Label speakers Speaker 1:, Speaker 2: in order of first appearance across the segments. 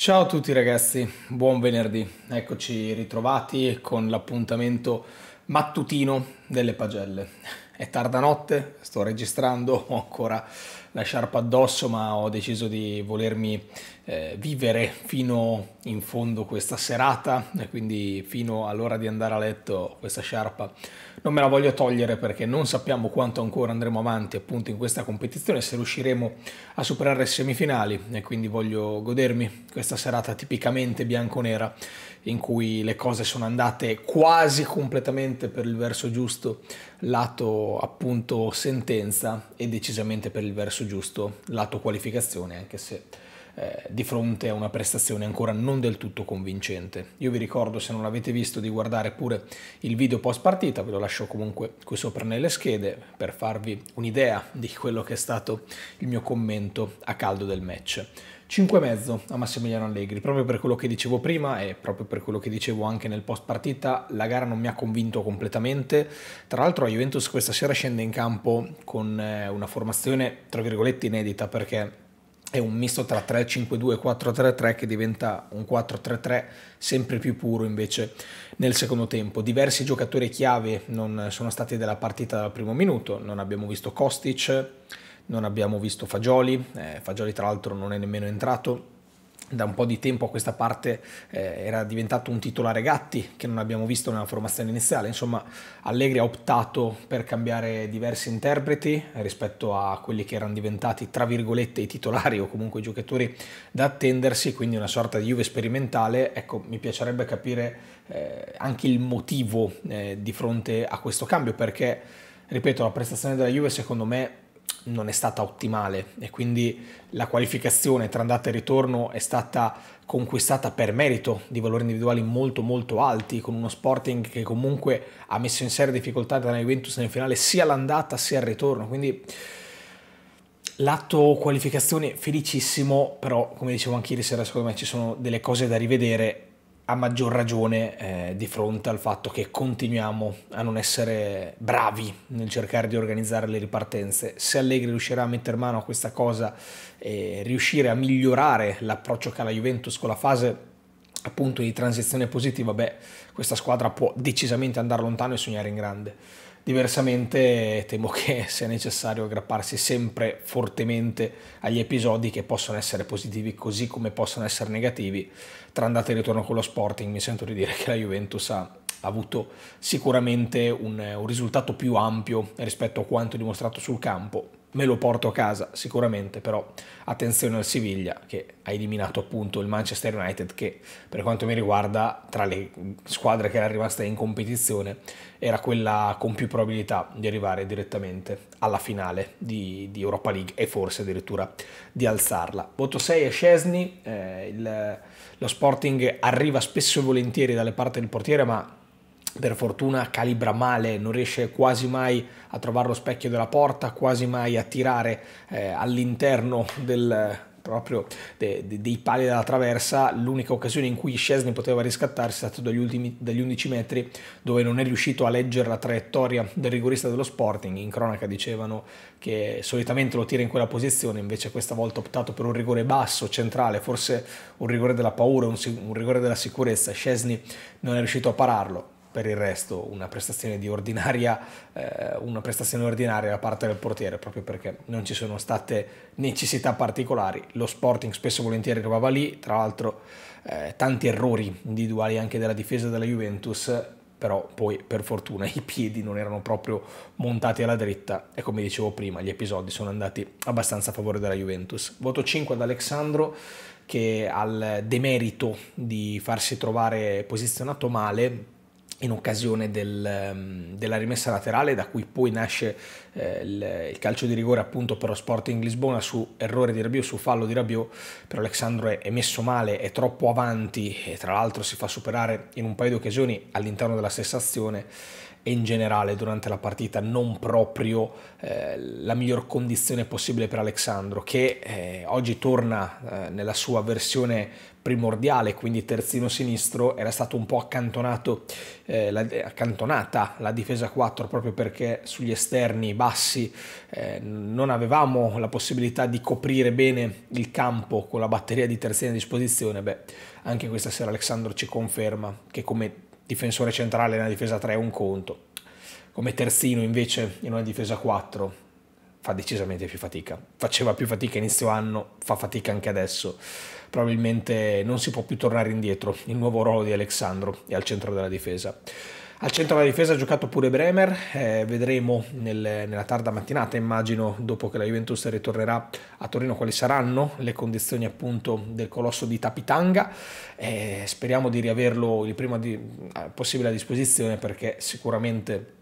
Speaker 1: Ciao a tutti ragazzi, buon venerdì. Eccoci ritrovati con l'appuntamento mattutino delle pagelle. È tarda notte, sto registrando, ho ancora la sciarpa addosso, ma ho deciso di volermi eh, vivere fino in fondo questa serata e quindi fino all'ora di andare a letto questa sciarpa non me la voglio togliere perché non sappiamo quanto ancora andremo avanti appunto in questa competizione, se riusciremo a superare le semifinali e quindi voglio godermi questa serata tipicamente bianconera in cui le cose sono andate quasi completamente per il verso giusto, lato appunto sentenza e decisamente per il verso verso giusto lato qualificazione, anche se eh, di fronte a una prestazione ancora non del tutto convincente. Io vi ricordo, se non l'avete visto, di guardare pure il video post partita, ve lo lascio comunque qui sopra nelle schede per farvi un'idea di quello che è stato il mio commento a caldo del match. 5,5 a Massimiliano Allegri, proprio per quello che dicevo prima e proprio per quello che dicevo anche nel post partita, la gara non mi ha convinto completamente. Tra l'altro la Juventus questa sera scende in campo con eh, una formazione, tra virgolette, inedita perché è un misto tra 3-5-2 e 4-3-3 che diventa un 4-3-3 sempre più puro invece nel secondo tempo. Diversi giocatori chiave non sono stati della partita dal primo minuto, non abbiamo visto Kostic, non abbiamo visto Fagioli, eh, Fagioli tra l'altro non è nemmeno entrato, da un po' di tempo a questa parte eh, era diventato un titolare Gatti che non abbiamo visto nella formazione iniziale, insomma Allegri ha optato per cambiare diversi interpreti rispetto a quelli che erano diventati tra virgolette i titolari o comunque i giocatori da attendersi, quindi una sorta di Juve sperimentale, ecco mi piacerebbe capire eh, anche il motivo eh, di fronte a questo cambio perché ripeto la prestazione della Juve secondo me non è stata ottimale e quindi la qualificazione tra andata e ritorno è stata conquistata per merito di valori individuali molto molto alti con uno Sporting che comunque ha messo in serie difficoltà dalla Juventus nel finale sia l'andata sia il ritorno quindi l'atto qualificazione felicissimo però come dicevo anche ieri sera secondo me ci sono delle cose da rivedere a maggior ragione eh, di fronte al fatto che continuiamo a non essere bravi nel cercare di organizzare le ripartenze. Se Allegri riuscirà a mettere mano a questa cosa e riuscire a migliorare l'approccio che ha la Juventus con la fase appunto di transizione positiva, beh, questa squadra può decisamente andare lontano e sognare in grande. Diversamente temo che sia necessario aggrapparsi sempre fortemente agli episodi che possono essere positivi così come possono essere negativi. Tra andata e ritorno con lo Sporting mi sento di dire che la Juventus ha avuto sicuramente un, un risultato più ampio rispetto a quanto dimostrato sul campo me lo porto a casa sicuramente, però attenzione al Siviglia che ha eliminato appunto il Manchester United che per quanto mi riguarda tra le squadre che era rimasta in competizione era quella con più probabilità di arrivare direttamente alla finale di, di Europa League e forse addirittura di alzarla. Voto 6 a Scesni, eh, lo Sporting arriva spesso e volentieri dalle parti del portiere ma per fortuna calibra male, non riesce quasi mai a trovare lo specchio della porta, quasi mai a tirare eh, all'interno del, proprio de, de, dei pali della traversa, l'unica occasione in cui Scesni poteva riscattarsi è stata dagli, ultimi, dagli 11 metri dove non è riuscito a leggere la traiettoria del rigorista dello Sporting, in cronaca dicevano che solitamente lo tira in quella posizione, invece questa volta ha optato per un rigore basso, centrale, forse un rigore della paura, un, un rigore della sicurezza, Scesni non è riuscito a pararlo, per il resto una prestazione, ordinaria, eh, una prestazione ordinaria da parte del portiere proprio perché non ci sono state necessità particolari lo Sporting spesso e volentieri trovava lì tra l'altro eh, tanti errori individuali anche della difesa della Juventus però poi per fortuna i piedi non erano proprio montati alla dritta e come dicevo prima gli episodi sono andati abbastanza a favore della Juventus voto 5 ad Alexandro che ha il demerito di farsi trovare posizionato male in occasione del, ehm, della rimessa laterale da cui poi nasce eh, il, calcio di rigore appunto per lo Sporting Lisbona su errore di Rabiot, su fallo di Rabiot, però Alexandro è, è messo male, è troppo avanti e tra l'altro si fa superare in un paio di occasioni all'interno della stessa azione e in generale durante la partita non proprio eh, la miglior condizione possibile per Alexandro che eh, oggi torna eh, nella sua versione primordiale quindi terzino sinistro era stato un po' accantonato eh, la, accantonata la difesa 4 proprio perché sugli esterni bassi eh, non avevamo la possibilità di coprire bene il campo con la batteria di terzini a disposizione, beh, anche questa sera Alessandro ci conferma che come difensore centrale nella difesa 3 è un conto, come terzino invece in una difesa 4 fa decisamente più fatica. Faceva più fatica inizio anno, fa fatica anche adesso. Probabilmente non si può più tornare indietro. Il nuovo ruolo di Alessandro è al centro della difesa. Al centro della difesa ha giocato pure Bremer, eh, vedremo nel, nella tarda mattinata, immagino, dopo che la Juventus ritornerà a Torino, quali saranno le condizioni appunto del colosso di Tapitanga. Eh, speriamo di riaverlo il prima di, eh, possibile a disposizione perché sicuramente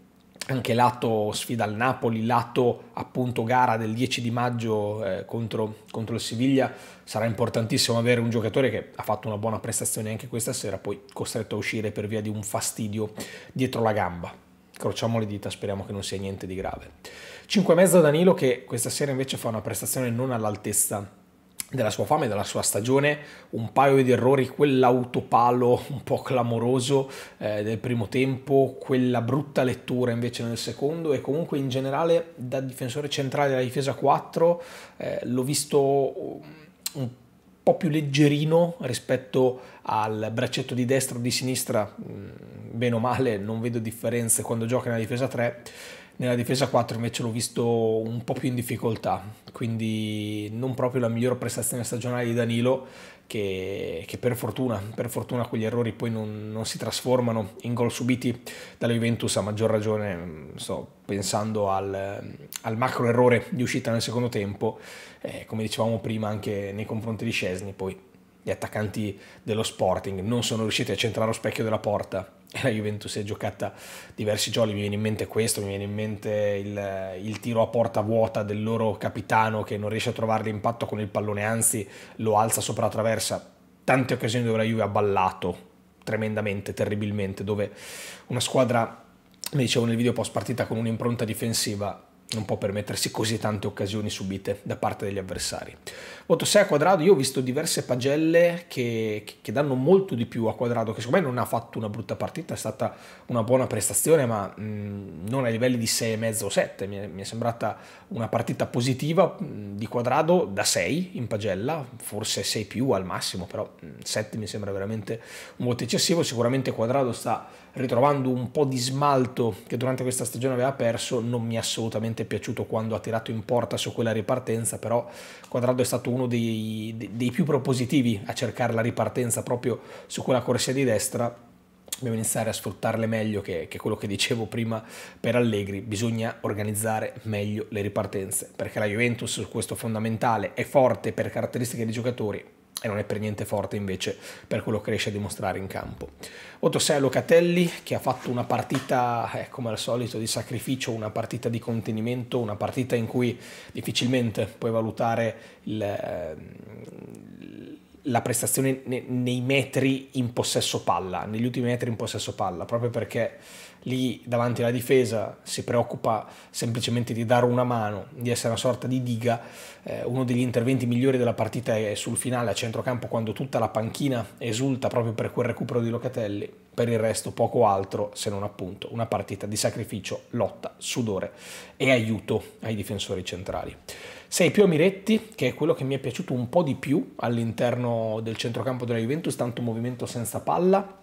Speaker 1: anche lato sfida al Napoli, lato appunto gara del 10 di maggio eh, contro, contro, il Siviglia, sarà importantissimo avere un giocatore che ha fatto una buona prestazione anche questa sera, poi costretto a uscire per via di un fastidio dietro la gamba. Crociamo le dita, speriamo che non sia niente di grave. 5,5 Danilo che questa sera invece fa una prestazione non all'altezza della sua fame, della sua stagione, un paio di errori, quell'autopalo un po' clamoroso eh, del primo tempo, quella brutta lettura invece nel secondo e comunque in generale da difensore centrale della difesa 4 eh, l'ho visto um, un po' più leggerino rispetto al braccetto di destra o di sinistra, mm, bene o male non vedo differenze quando gioca nella difesa 3 nella difesa 4 invece l'ho visto un po' più in difficoltà, quindi non proprio la miglior prestazione stagionale di Danilo, che, che per, fortuna, per, fortuna, quegli errori poi non, non si trasformano in gol subiti dalla Juventus, a maggior ragione mm, sto pensando al, al macro errore di uscita nel secondo tempo, eh, come dicevamo prima anche nei confronti di Scesni, poi gli attaccanti dello Sporting non sono riusciti a centrare lo specchio della porta la Juventus si è giocata diversi giorni, mi viene in mente questo, mi viene in mente il, il, tiro a porta vuota del loro capitano che non riesce a trovare l'impatto con il pallone, anzi lo alza sopra la traversa, tante occasioni dove la Juve ha ballato tremendamente, terribilmente, dove una squadra, mi dicevo nel video post partita, con un'impronta difensiva non può permettersi così tante occasioni subite da parte degli avversari. Voto 6 a Quadrado, io ho visto diverse pagelle che, che danno molto di più a Quadrado, che secondo me non ha fatto una brutta partita, è stata una buona prestazione, ma mh, non ai livelli di 6,5 o 7, mi è, mi è, sembrata una partita positiva mh, di Quadrado da 6 in pagella, forse 6 più al massimo, però mh, 7 mi sembra veramente un voto eccessivo, sicuramente Quadrado sta ritrovando un po' di smalto che durante questa stagione aveva perso, non mi è assolutamente piaciuto quando ha tirato in porta su quella ripartenza, però Quadrado è stato uno dei, dei più propositivi a cercare la ripartenza proprio su quella corsia di destra dobbiamo iniziare a sfruttarle meglio che, che, quello che dicevo prima per Allegri, bisogna organizzare meglio le ripartenze, perché la Juventus su questo fondamentale è forte per caratteristiche dei giocatori, e non è per niente forte invece per quello che riesce a dimostrare in campo. Voto 6 a Locatelli che ha fatto una partita, eh, come al solito, di sacrificio, una partita di contenimento, una partita in cui difficilmente puoi valutare il, eh, la prestazione nei metri in possesso palla, negli ultimi metri in possesso palla, proprio perché lì davanti alla difesa si preoccupa semplicemente di dare una mano, di essere una sorta di diga. Eh, uno degli interventi migliori della partita è sul finale a centrocampo quando tutta la panchina esulta proprio per quel recupero di Locatelli. Per il resto poco altro se non appunto una partita di sacrificio, lotta, sudore e aiuto ai difensori centrali. Sei più Amiretti, che è quello che mi è piaciuto un po' di più all'interno del centrocampo della Juventus, tanto movimento senza palla,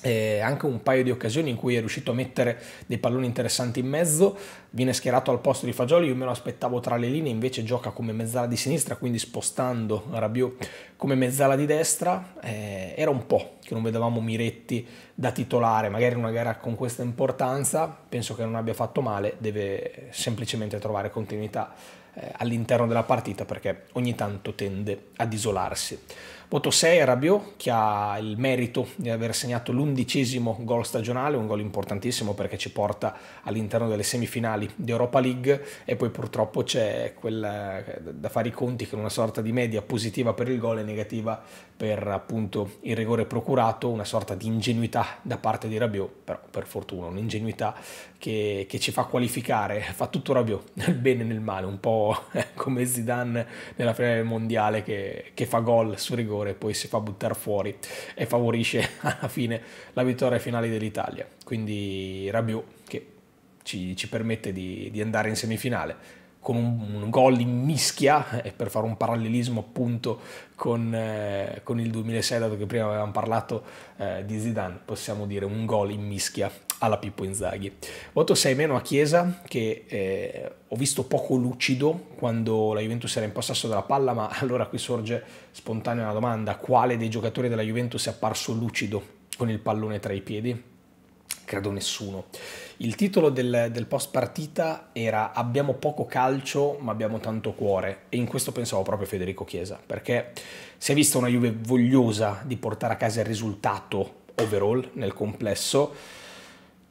Speaker 1: eh, anche un paio di occasioni in cui è riuscito a mettere dei palloni interessanti in mezzo, viene schierato al posto di Fagioli, io me lo aspettavo tra le linee, invece gioca come mezzala di sinistra, quindi spostando Rabiot come mezzala di destra, eh, era un po' che non vedevamo Miretti da titolare, magari in una gara con questa importanza, penso che non abbia fatto male, deve semplicemente trovare continuità eh, all'interno della partita perché ogni tanto tende ad isolarsi. Voto 6 a Rabiot che ha il merito di aver segnato l'undicesimo gol stagionale, un gol importantissimo perché ci porta all'interno delle semifinali di Europa League e poi purtroppo c'è quella eh, da fare i conti con una sorta di media positiva per il gol e negativa per appunto il rigore procurato, una sorta di ingenuità da parte di Rabiot, però per fortuna un'ingenuità che, che ci fa qualificare, fa tutto Rabiot nel bene e nel male, un po' come Zidane nella finale del mondiale che, che fa gol su rigore e poi si fa buttare fuori e favorisce alla fine la vittoria finale dell'Italia. Quindi Rabiot che ci, ci permette di, di andare in semifinale con un, un gol in mischia, e eh, per fare un parallelismo appunto con, eh, con il 2006, dato che prima avevamo parlato eh, di Zidane, possiamo dire un gol in mischia alla Pippo Inzaghi. Voto 6 meno a Chiesa, che eh, ho visto poco lucido quando la Juventus era in possesso della palla, ma allora qui sorge spontanea la domanda, quale dei giocatori della Juventus è apparso lucido con il pallone tra i piedi? credo nessuno. Il titolo del, del, post partita era Abbiamo poco calcio ma abbiamo tanto cuore e in questo pensavo proprio Federico Chiesa perché si è vista una Juve vogliosa di portare a casa il risultato overall nel complesso,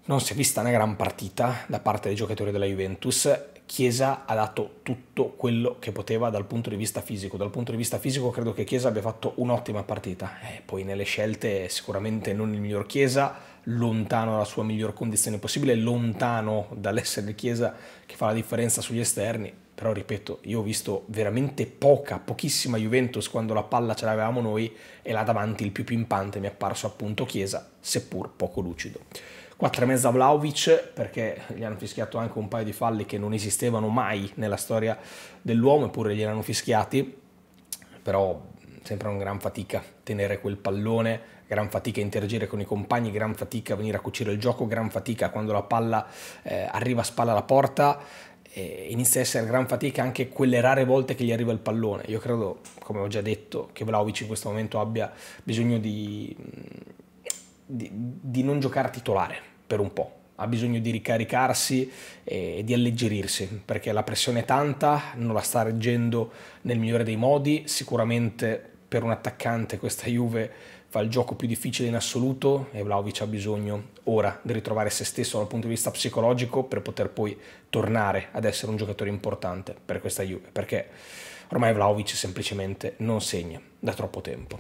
Speaker 1: non si è vista una gran partita da parte dei giocatori della Juventus. Chiesa ha dato tutto quello che poteva dal punto di vista fisico. Dal punto di vista fisico credo che Chiesa abbia fatto un'ottima partita. Eh, poi nelle scelte sicuramente non il miglior Chiesa, lontano dalla sua miglior condizione possibile, lontano dall'essere Chiesa che fa la differenza sugli esterni, però ripeto, io ho visto veramente poca, pochissima Juventus quando la palla ce l'avevamo noi e là davanti il più pimpante mi è apparso appunto Chiesa, seppur poco lucido. 4 e mezza Vlaovic perché gli hanno fischiato anche un paio di falli che non esistevano mai nella storia dell'uomo eppure gli erano fischiati, però sembra una gran fatica tenere quel pallone gran fatica a interagire con i compagni, gran fatica a venire a cucire il gioco, gran fatica quando la palla eh, arriva a spalla alla porta, eh, inizia a essere gran fatica anche quelle rare volte che gli arriva il pallone. Io credo, come ho già detto, che Vlaovic in questo momento abbia bisogno di, mm, di, di non giocare titolare per un po', ha bisogno di ricaricarsi e di alleggerirsi perché la pressione è tanta, non la sta reggendo nel migliore dei modi, sicuramente per un attaccante questa Juve fa il gioco più difficile in assoluto e Vlaovic ha bisogno ora di ritrovare se stesso dal punto di vista psicologico per poter poi tornare ad essere un giocatore importante per questa Juve, perché ormai Vlaovic semplicemente non segna da troppo tempo.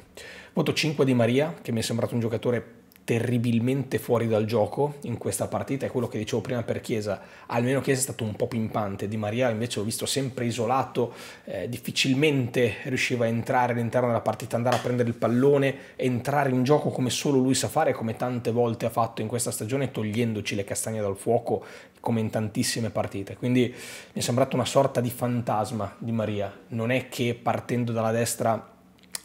Speaker 1: Voto 5 di Maria, che mi è sembrato un giocatore terribilmente fuori dal gioco in questa partita è quello che dicevo prima per Chiesa, almeno Chiesa è stato un po' pimpante, Di Maria invece l'ho visto sempre isolato, eh, difficilmente riusciva a entrare all'interno della partita, andare a prendere il pallone, entrare in gioco come solo lui sa fare, come tante volte ha fatto in questa stagione, togliendoci le castagne dal fuoco, come in tantissime partite. Quindi mi è sembrato una sorta di fantasma Di Maria, non è che partendo dalla destra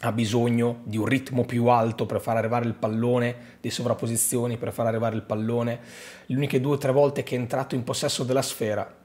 Speaker 1: ha bisogno di un ritmo più alto per far arrivare il pallone, di sovrapposizioni per far arrivare il pallone. Le uniche due o tre volte che è entrato in possesso della sfera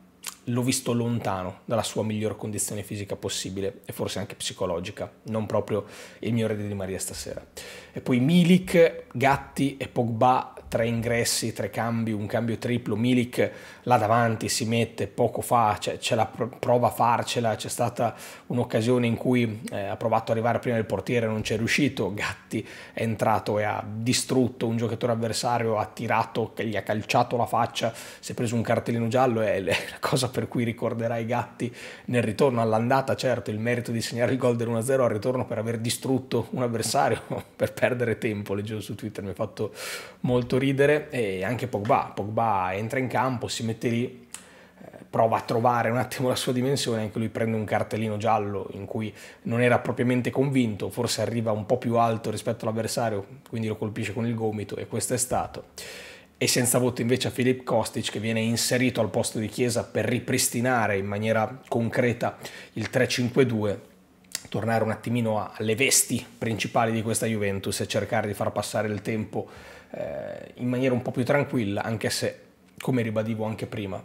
Speaker 1: l'ho visto lontano dalla sua miglior condizione fisica possibile e forse anche psicologica, non proprio il mio erede di Maria stasera. E poi Milik, Gatti e Pogba, tre ingressi, tre cambi, un cambio triplo, Milik là davanti si mette, poco fa, cioè, ce la prova a farcela, c'è stata un'occasione in cui eh, ha provato ad arrivare prima del portiere, e non c'è riuscito, Gatti è entrato e ha distrutto un giocatore avversario, ha tirato, gli ha calciato la faccia, si è preso un cartellino giallo e è la cosa per cui ricorderai Gatti nel ritorno all'andata, certo, il merito di segnare il gol del 1 0 al ritorno per aver distrutto un avversario, per perdere tempo, leggevo su Twitter, mi ha fatto molto ridere, e anche Pogba, Pogba entra in campo, si mette lì, eh, prova a trovare un attimo la sua dimensione, anche lui prende un cartellino giallo in cui non era propriamente convinto, forse arriva un po' più alto rispetto all'avversario, quindi lo colpisce con il gomito e questo è stato e senza voto invece a Filip Kostic che viene inserito al posto di Chiesa per ripristinare in maniera concreta il 3-5-2 tornare un attimino alle vesti principali di questa Juventus e cercare di far passare il tempo eh, in maniera un po' più tranquilla, anche se, come ribadivo anche prima,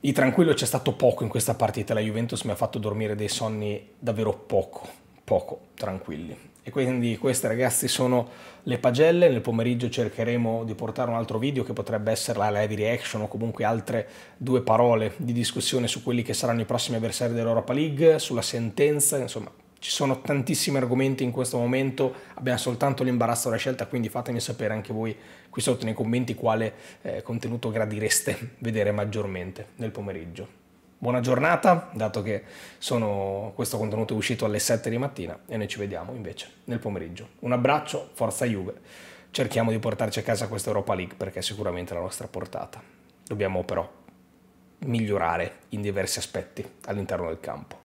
Speaker 1: di tranquillo c'è stato poco in questa partita, la Juventus mi ha fatto dormire dei sonni davvero poco, poco tranquilli. E quindi queste ragazzi sono le pagelle, nel pomeriggio cercheremo di portare un altro video che potrebbe essere la live reaction o comunque altre due parole di discussione su quelli che saranno i prossimi avversari dell'Europa League, sulla sentenza, insomma ci sono tantissimi argomenti in questo momento, abbiamo soltanto l'imbarazzo della scelta, quindi fatemi sapere anche voi qui sotto nei commenti quale eh, contenuto gradireste vedere maggiormente nel pomeriggio buona giornata, dato che sono, questo contenuto è uscito alle 7 di mattina e noi ci vediamo invece nel pomeriggio. Un abbraccio, forza Juve. Cerchiamo di portarci a casa questa Europa League perché è sicuramente la nostra portata. Dobbiamo però migliorare in diversi aspetti all'interno del campo.